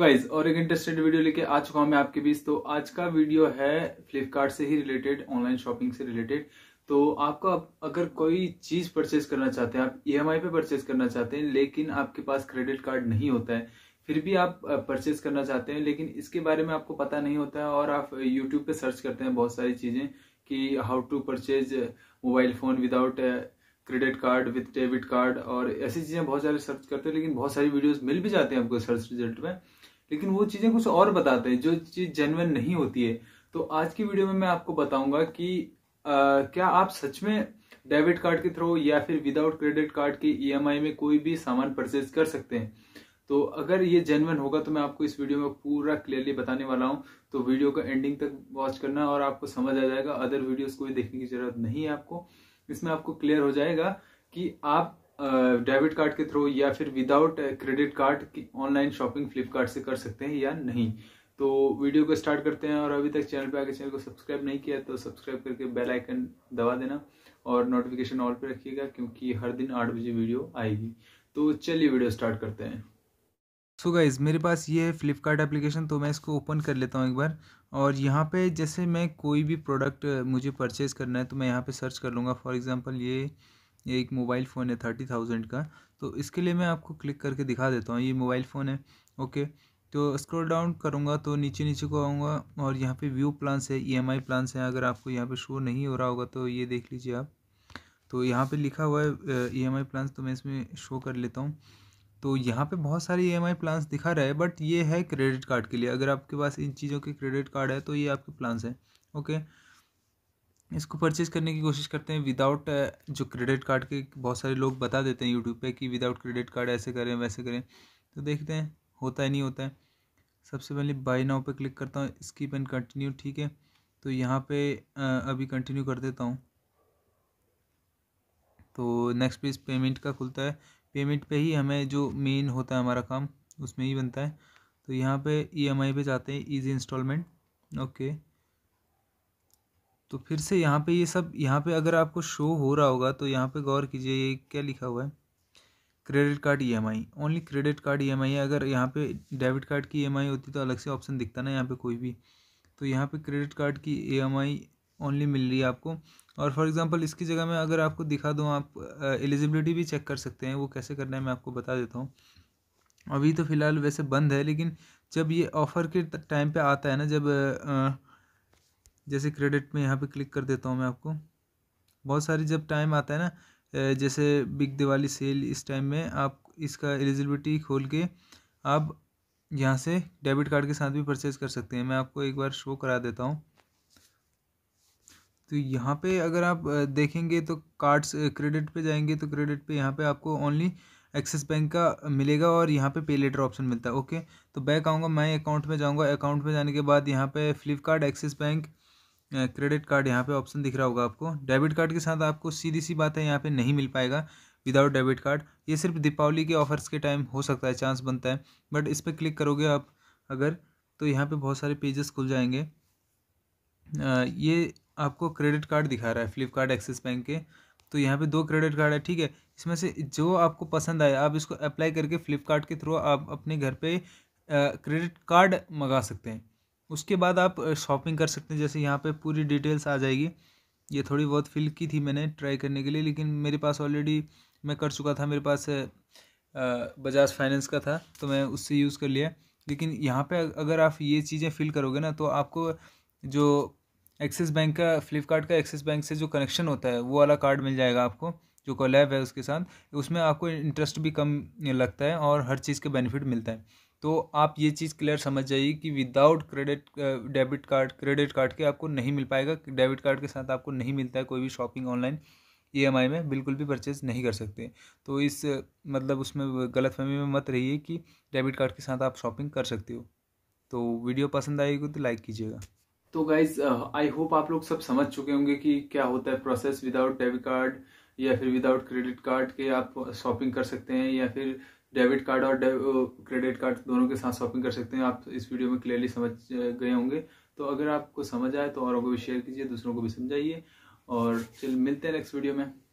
guys और एक interested video लेके आ चुका हूं मैं आपके बीच तो आज का वीडियो है फ्लिपकार्ट से ही रिलेटेड ऑनलाइन शॉपिंग से रिलेटेड तो आपको अगर कोई चीज परचेज करना चाहते हैं आप ई e पे परचेज करना चाहते हैं लेकिन आपके पास क्रेडिट कार्ड नहीं होता है फिर भी आप परचेज करना चाहते हैं लेकिन इसके बारे में आपको पता नहीं होता है और आप यूट्यूब पे सर्च करते हैं बहुत सारी चीजें कि how to purchase mobile phone without credit card with debit card और ऐसी चीज़ें बहुत सारे सर्च करते हैं लेकिन बहुत सारी वीडियोस मिल भी जाते हैं आपको सर्च रिजल्ट में लेकिन वो चीज़ें कुछ और बताते हैं जो चीज़ जेनुअन नहीं होती है तो आज की वीडियो में मैं आपको बताऊंगा कि आ, क्या आप सच में डेबिट कार्ड के थ्रू या फिर विदाउट क्रेडिट कार्ड के ई e में कोई भी सामान परचेज कर सकते हैं तो अगर ये जेनुअन होगा तो मैं आपको इस वीडियो में पूरा क्लियरली बताने वाला हूँ तो वीडियो का एंडिंग तक वॉच करना और आपको समझ आ जाएगा अदर वीडियोस कोई देखने की जरूरत नहीं है आपको इसमें आपको क्लियर हो जाएगा कि आप डेबिट कार्ड के थ्रू या फिर विदाउट क्रेडिट कार्ड की ऑनलाइन शॉपिंग फ्लिपकार्ट से कर सकते हैं या नहीं तो वीडियो को स्टार्ट करते हैं और अभी तक चैनल पे आके चैनल को सब्सक्राइब नहीं किया तो सब्सक्राइब करके बेल आइकन दबा देना और नोटिफिकेशन ऑल पे रखिएगा क्योंकि हर दिन आठ बजे वीडियो आएगी तो चलिए वीडियो स्टार्ट करते हैं सो so गाइज़ मेरे पास ये है फ्लिपकार्ट एप्लीकेशन तो मैं इसको ओपन कर लेता हूँ एक बार और यहाँ पे जैसे मैं कोई भी प्रोडक्ट मुझे परचेज करना है तो मैं यहाँ पे सर्च कर लूँगा फॉर एग्जांपल ये एक मोबाइल फ़ोन है थर्टी थाउजेंड का तो इसके लिए मैं आपको क्लिक करके दिखा देता हूँ ये मोबाइल फ़ोन है ओके तो स्क्रॉल डाउन करूँगा तो नीचे नीचे को आऊँगा और यहाँ पर व्यू प्लान्स है ई e प्लान्स हैं अगर आपको यहाँ पर शो नहीं हो रहा होगा तो ये देख लीजिए आप तो यहाँ पर लिखा हुआ है ई एम आई प्लान्स तो मैं इसमें शो कर लेता हूँ तो यहाँ पे बहुत सारे ई e प्लान्स दिखा रहा है बट ये है क्रेडिट कार्ड के लिए अगर आपके पास इन चीज़ों के क्रेडिट कार्ड है तो ये आपके प्लान्स हैं ओके इसको परचेज़ करने की कोशिश करते हैं विदाउट जो क्रेडिट कार्ड के बहुत सारे लोग बता देते हैं यूट्यूब पे कि विदाउट क्रेडिट कार्ड ऐसे करें वैसे करें तो देखते हैं होता है नहीं होता है सबसे पहले बाई नाव पे क्लिक करता हूँ स्कीप एंड कंटिन्यू ठीक है तो यहाँ पे अभी कंटिन्यू कर देता हूँ तो नेक्स्ट पेज पेमेंट का खुलता है पेमेंट पे ही हमें जो मेन होता है हमारा काम उसमें ही बनता है तो यहाँ पे ईएमआई e पे जाते हैं ईजी इंस्टॉलमेंट ओके तो फिर से यहाँ पे ये यह सब यहाँ पे अगर आपको शो हो रहा होगा तो यहाँ पे गौर कीजिए ये क्या लिखा हुआ है credit card E M I only credit card E M I है अगर यहाँ पे डेबिट कार्ड की ई एम आई होती तो अलग से ऑप्शन दिखता ना यहाँ पे कोई भी तो यहाँ पे क्रेडिट कार्ड की ई एम आई ओनली मिल रही है आपको और फॉर एग्ज़ाम्पल इसकी जगह मैं अगर आपको दिखा दूँ आप एलिजिबिलिटी भी चेक कर सकते हैं वो कैसे करना है मैं आपको बता देता हूँ अभी तो फ़िलहाल वैसे बंद है लेकिन जब ये ऑफ़र के टाइम पे आता है ना जब जैसे क्रेडिट में यहाँ पे क्लिक कर देता हूँ मैं आपको बहुत सारी जब टाइम आता है ना जैसे बिग दिवाली सेल इस टाइम में आप इसका एलिजिबिलिटी खोल के आप यहाँ से डेबिट कार्ड के साथ भी परचेज़ कर सकते हैं मैं आपको एक बार शो करा देता हूँ तो यहाँ पे अगर आप देखेंगे तो कार्ड्स क्रेडिट पे जाएंगे तो क्रेडिट पे यहाँ पे आपको ओनली एक्सिस बैंक का मिलेगा और यहाँ पे पे लेटर ऑप्शन मिलता है ओके तो बैक आऊँगा मैं अकाउंट में जाऊँगा अकाउंट में जाने के बाद यहाँ पे Flipkart Axis bank credit card यहाँ पे ऑप्शन दिख रहा होगा आपको डेबिट कार्ड के साथ आपको सीधी सी बात है यहाँ पर नहीं मिल पाएगा विदाउट डेबिट कार्ड ये सिर्फ दीपावली के ऑफर्स के टाइम हो सकता है चांस बनता है बट इस पर क्लिक करोगे आप अगर तो यहाँ पर बहुत सारे पेजेस खुल जाएंगे ये आपको क्रेडिट कार्ड दिखा रहा है फ्लिपकार्ट एक्सिस बैंक के तो यहाँ पे दो क्रेडिट कार्ड है ठीक है इसमें से जो आपको पसंद आए आप इसको अप्लाई करके फ्लिपकार्ट के थ्रू आप अपने घर पे क्रेडिट कार्ड मंगा सकते हैं उसके बाद आप शॉपिंग कर सकते हैं जैसे यहाँ पे पूरी डिटेल्स आ जाएगी ये थोड़ी बहुत फिल की थी मैंने ट्राई करने के लिए लेकिन मेरे पास ऑलरेडी मैं कर चुका था मेरे पास बजाज फाइनेंस का था तो मैं उससे यूज़ कर लिया लेकिन यहाँ पर अगर आप ये चीज़ें फिल करोगे ना तो आपको जो एक्सिस बैंक का फ्लिपकार्ट का एक्सिस बैंक से जो कनेक्शन होता है वो वाला कार्ड मिल जाएगा आपको जो कॉलैब है उसके साथ उसमें आपको इंटरेस्ट भी कम लगता है और हर चीज़ के बेनिफिट मिलता है तो आप ये चीज़ क्लियर समझ जाइए कि without credit debit card credit card के आपको नहीं मिल पाएगा डेबिट कार्ड के साथ आपको नहीं मिलता है कोई भी शॉपिंग ऑनलाइन ई में बिल्कुल भी परचेज़ नहीं कर सकते तो इस मतलब उसमें गलत फहमी में मत रहिए कि डेबिट कार्ड के साथ आप शॉपिंग कर सकते हो तो वीडियो पसंद आएगी तो लाइक कीजिएगा तो गाइज आई होप आप लोग सब समझ चुके होंगे कि क्या होता है प्रोसेस विदाउट डेबिट कार्ड या फिर विदाउट क्रेडिट कार्ड के आप शॉपिंग कर सकते हैं या फिर डेबिट कार्ड और क्रेडिट कार्ड uh, दोनों के साथ शॉपिंग कर सकते हैं आप इस वीडियो में क्लियरली समझ uh, गए होंगे तो अगर आपको समझ आए तो औरों को भी शेयर कीजिए दूसरों को भी समझाइए और चल मिलते हैं नेक्स्ट वीडियो में